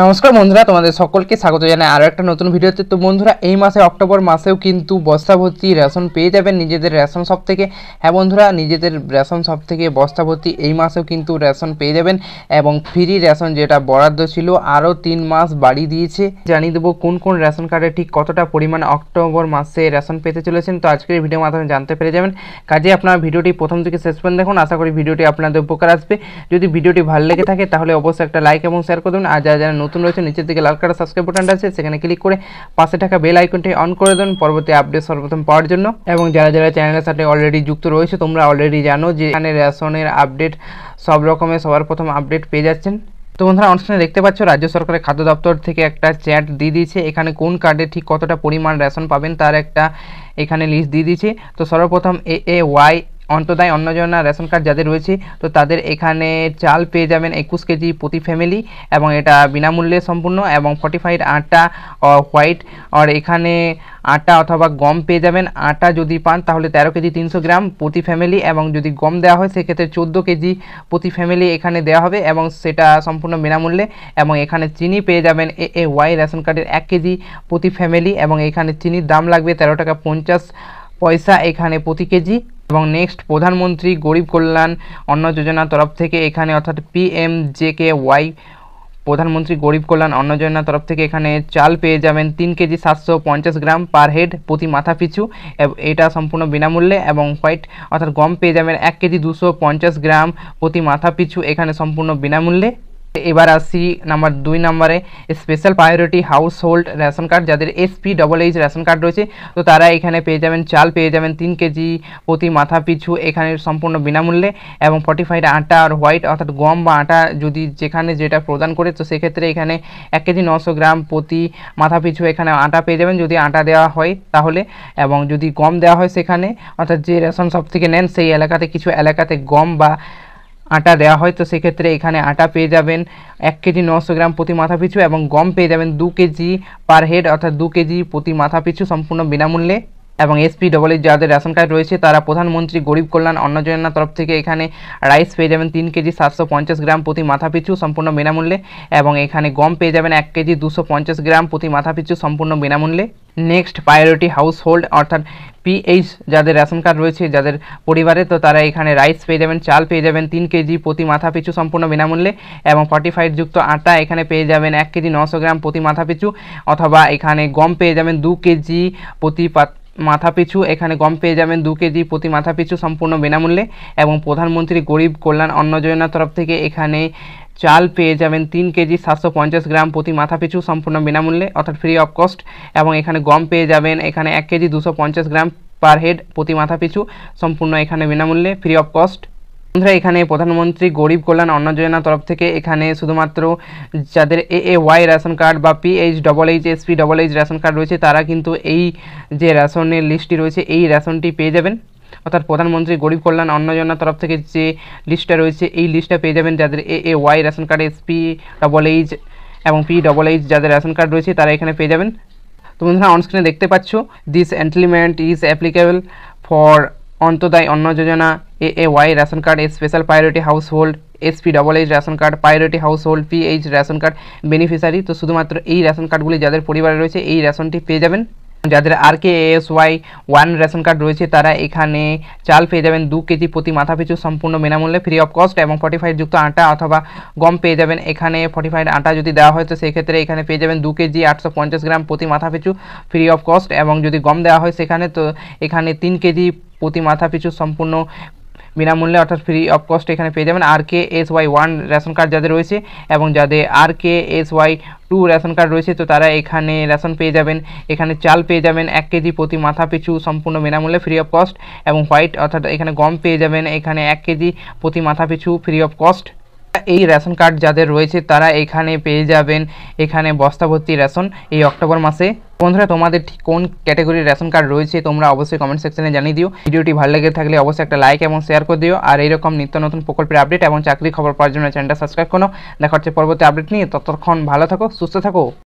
নমস্কার বন্ধুরা তোমাদের সকলকে স্বাগত জানাই আরও একটা নতুন ভিডিওতে তো বন্ধুরা এই মাসে অক্টোবর মাসেও কিন্তু বস্তা ভর্তি রেশন পেয়ে যাবেন নিজেদের রেশন শপ থেকে হ্যাঁ বন্ধুরা নিজেদের রেশন শপ থেকে বস্তা ভর্তি এই মাসেও কিন্তু রেশন পেয়ে যাবেন এবং ফ্রি রেশন যেটা বরাদ্দ ছিল আরও তিন মাস বাড়িয়ে দিয়েছে জানিয়ে দেবো কোন কোন রেশন কার্ডে ঠিক কতটা পরিমাণ অক্টোবর মাসে রেশন পেতে চলেছেন তো আজকের ভিডিও মাধ্যমে জানতে পেরে যাবেন কাজে আপনার ভিডিওটি প্রথম থেকে শেষ পর্যন্ত দেখুন আশা করি ভিডিওটি আপনাদের উপকার আসবে যদি ভিডিওটি ভালো লেগে থাকে তাহলে অবশ্যই একটা লাইক এবং শেয়ার করে দেবেন আর যারা যারা নতুন রয়েছে নিচের দিকে লাল কালার সাবস্ক্রাইব বাটনটা আছে সেখানে ক্লিক করে পাশে থাকা বেল আইকনটি অন করে দেন পরবর্তী আপডেট সর্বপ্রথম পাওয়ার জন্য এবং যারা যারা চ্যানেলের সাথে অলরেডি যুক্ত রয়েছে তোমরা অলরেডি জানো যে এখানে রেশনের আপডেট সব রকমের সবার প্রথম আপডেট পেয়ে যাচ্ছেন তো বন্ধুরা অনুষ্ঠানে দেখতে পাচ্ছ রাজ্য সরকারের খাদ্য দপ্তর থেকে একটা চ্যাট দিয়ে দিয়েছে এখানে কোন কার্ডে ঠিক কতটা পরিমাণ রেশন পাবেন তার একটা এখানে লিস্ট দিয়ে দিয়েছে তো সর্বপ্রথম এ এ ওয়াই অন্তদায় অন্নজনা রেশন কার্ড যাদের রয়েছে তো তাদের এখানে চাল পেয়ে যাবেন একুশ কেজি প্রতি ফ্যামিলি এবং এটা বিনামূল্যে সম্পূর্ণ এবং ফর্টিফাইড আটা হোয়াইট আর এখানে আটা অথবা গম পেয়ে যাবেন আটা যদি পান তাহলে তেরো কেজি তিনশো গ্রাম প্রতি ফ্যামিলি এবং যদি গম দেওয়া হয় সেক্ষেত্রে চোদ্দো কেজি প্রতি ফ্যামিলি এখানে দেওয়া হবে এবং সেটা সম্পূর্ণ বিনামূল্যে এবং এখানে চিনি পেয়ে যাবেন এ এ ওয়াই রেশন কার্ডের এক কেজি প্রতি ফ্যামিলি এবং এখানে চিনির দাম লাগবে তেরো টাকা পঞ্চাশ পয়সা এখানে প্রতি কেজি এবং নেক্সট প্রধানমন্ত্রী গরিব কল্যাণ অন্ন যোজনার তরফ থেকে এখানে অর্থাৎ পিএম জেকে ওয়াই প্রধানমন্ত্রী গরিব কল্যাণ অন্ন যোজনার তরফ থেকে এখানে চাল পেয়ে যাবেন তিন কেজি সাতশো পঞ্চাশ গ্রাম পার হেড প্রতি মাথা পিছু এটা সম্পূর্ণ বিনামূল্যে এবং হোয়াইট অর্থাৎ গম পেয়ে যাবেন এক কেজি দুশো পঞ্চাশ গ্রাম প্রতি মাথা পিছু এখানে সম্পূর্ণ বিনামূল্যে এবার আসি নাম্বার দুই নাম্বারে special priority household ration card যাদের S P double H ration card রয়েছে তো তারা এখানে পেয়ে যাবেন চাল পেয়ে যাবেন তিন কেজি প্রতি মাথা পিছু এখানে সম্পূর্ণ বিনামূল্যে এবং ফর্টিফাইড আটা আর হোয়াইট অর্থাৎ গম বা আটা যদি যেখানে যেটা প্রদান করে তো সেক্ষেত্রে এখানে এক কেজি নশো গ্রাম প্রতি মাথা পিছু এখানে আটা পেয়ে যাবেন যদি আটা দেওয়া হয় তাহলে এবং যদি গম দেওয়া হয় সেখানে অর্থাৎ যে রেশন সব থেকে নেন সেই এলাকাতে কিছু এলাকাতে গম বা আটা দেওয়া হয় তো সেক্ষেত্রে এখানে আটা পেয়ে যাবেন এক কেজি নশো গ্রাম প্রতি মাথা পিছু এবং গম পেয়ে যাবেন দু কেজি পার হেড অর্থাৎ দু কেজি প্রতি মাথা পিছু সম্পূর্ণ বিনামূল্যে এবং এসপি ডবল যাদের রেশন কার্ড রয়েছে তারা প্রধানমন্ত্রী গরিব কল্যাণ অন্ন যোজনার তরফ থেকে এখানে রাইস পেয়ে যাবেন তিন কেজি সাতশো পঞ্চাশ গ্রাম প্রতি মাথাপিছু সম্পূর্ণ বিনামূল্যে এবং এখানে গম পেয়ে যাবেন এক কেজি দুশো পঞ্চাশ গ্রাম প্রতি মাথাপিছু সম্পূর্ণ বিনামূল্যে নেক্সট প্রায়োরিটি হাউসহোল্ড অর্থাৎ পিএইচ যাদের রেশন কার্ড রয়েছে যাদের পরিবারে তো তারা এখানে রাইস পেয়ে যাবেন চাল পেয়ে যাবেন তিন কেজি প্রতি মাথা পিছু সম্পূর্ণ বিনামূল্যে এবং ফর্টিফাইড যুক্ত আটা এখানে পেয়ে যাবেন এক কেজি নশো গ্রাম প্রতি মাথা পিছু অথবা এখানে গম পেয়ে যাবেন দু কেজি প্রতি মাথাপিছু এখানে গম পেয়ে যাবেন দু কেজি প্রতি মাথাপিছু সম্পূর্ণ বিনামূল্যে এবং প্রধানমন্ত্রী গরিব কল্যাণ অন্ন যোজনার তরফ থেকে এখানে চাল পেয়ে যাবেন তিন কেজি সাতশো পঞ্চাশ গ্রাম প্রতি মাথাপিছু সম্পূর্ণ বিনামূল্যে অর্থাৎ ফ্রি অফ কস্ট এবং এখানে গম পেয়ে যাবেন এখানে এক কেজি দুশো পঞ্চাশ গ্রাম পার হেড প্রতি মাথাপিছু সম্পূর্ণ এখানে বিনামূল্যে ফ্রি অফ কস্ট বন্ধুরা এখানে প্রধানমন্ত্রী গরিব কল্যাণ অন্ন যোজনার তরফ থেকে এখানে শুধুমাত্র যাদের A A Y ration card বা P H double H S P double H ration card রয়েছে তারা কিন্তু এই যে রেশনের লিস্টটি রয়েছে এই রেশনটি পেয়ে যাবেন অর্থাৎ প্রধানমন্ত্রী গরিব কল্যাণ অন্ন যোজনার তরফ থেকে যে লিস্টটা রয়েছে এই লিস্টটা পেয়ে যাবেন যাদের A A Y ration card S P double H এবং পি ডবল এইচ যাদের রেশন কার্ড রয়েছে তারা এখানে পেয়ে যাবেন তো বন্ধুরা অনস্ক্রিনে দেখতে পাচ্ছ this entitlement is applicable for Antyodaya Anna Yojana A A Y ration card a special priority household S P double H ration card priority household P H ration card beneficiary তো শুধুমাত্র এই রেশন কার্ডগুলি যাদের পরিবারে রয়েছে এই রেশনটি পেয়ে যাবেন যাদের R K S Y one ration card রয়েছে তারা এখানে চাল পেয়ে যাবেন দু কেজি প্রতি মাথা পিছু সম্পূর্ণ বিনামূল্যে ফ্রি অফ কস্ট এবং ফাইভ যুক্ত আটা অথবা গম পেয়ে যাবেন এখানে ফর্টিফাইড আটা যদি দেওয়া হয় তো সেক্ষেত্রে এখানে পেয়ে যাবেন দু কেজি আটশো গ্রাম প্রতি মাথা পিছু ফ্রি অফ কস্ট এবং যদি গম দেওয়া হয় সেখানে তো এখানে তিন কেজি প্রতি মাথা পিছু সম্পূর্ণ বিনামূল্যে অর্থাৎ ফ্রি অফ কস্ট এখানে পেয়ে যাবেন R K S Y one ration card যাদের রয়েছে এবং যাদের R K S Y two ration card রয়েছে তো তারা এখানে রেশন পেয়ে যাবেন এখানে চাল পেয়ে যাবেন এক কেজি প্রতি মাথা পিছু সম্পূর্ণ বিনামূল্যে ফ্রি অফ কস্ট এবং হোয়াইট অর্থাৎ এখানে গম পেয়ে যাবেন এখানে এক কেজি প্রতি মাথা পিছু ফ্রি অফ কস্ট এই রেশন কার্ড যাদের রয়েছে তারা এখানে পেয়ে যাবেন এখানে বস্তা ভর্তি রেশন এই অক্টোবর মাসে বন্ধুরা তোমাদের ঠিক কোন ক্যাটাগরির রেশন কার্ড রয়েছে তোমরা অবশ্যই কমেন্ট সেকশনে জানিয়ে দিও ভিডিওটি ভালো লেগে থাকলে অবশ্যই একটা লাইক এবং শেয়ার করে দিও আর এইরকম নিত্য নতুন প্রকল্পের আপডেট এবং চাকরি খবর পাওয়ার জন্য চ্যানেলটা সাবস্ক্রাইব করো দেখা হচ্ছে পরবর্তী আপডেট নিয়ে ততক্ষণ ভালো থাকো সুস্থ থাকো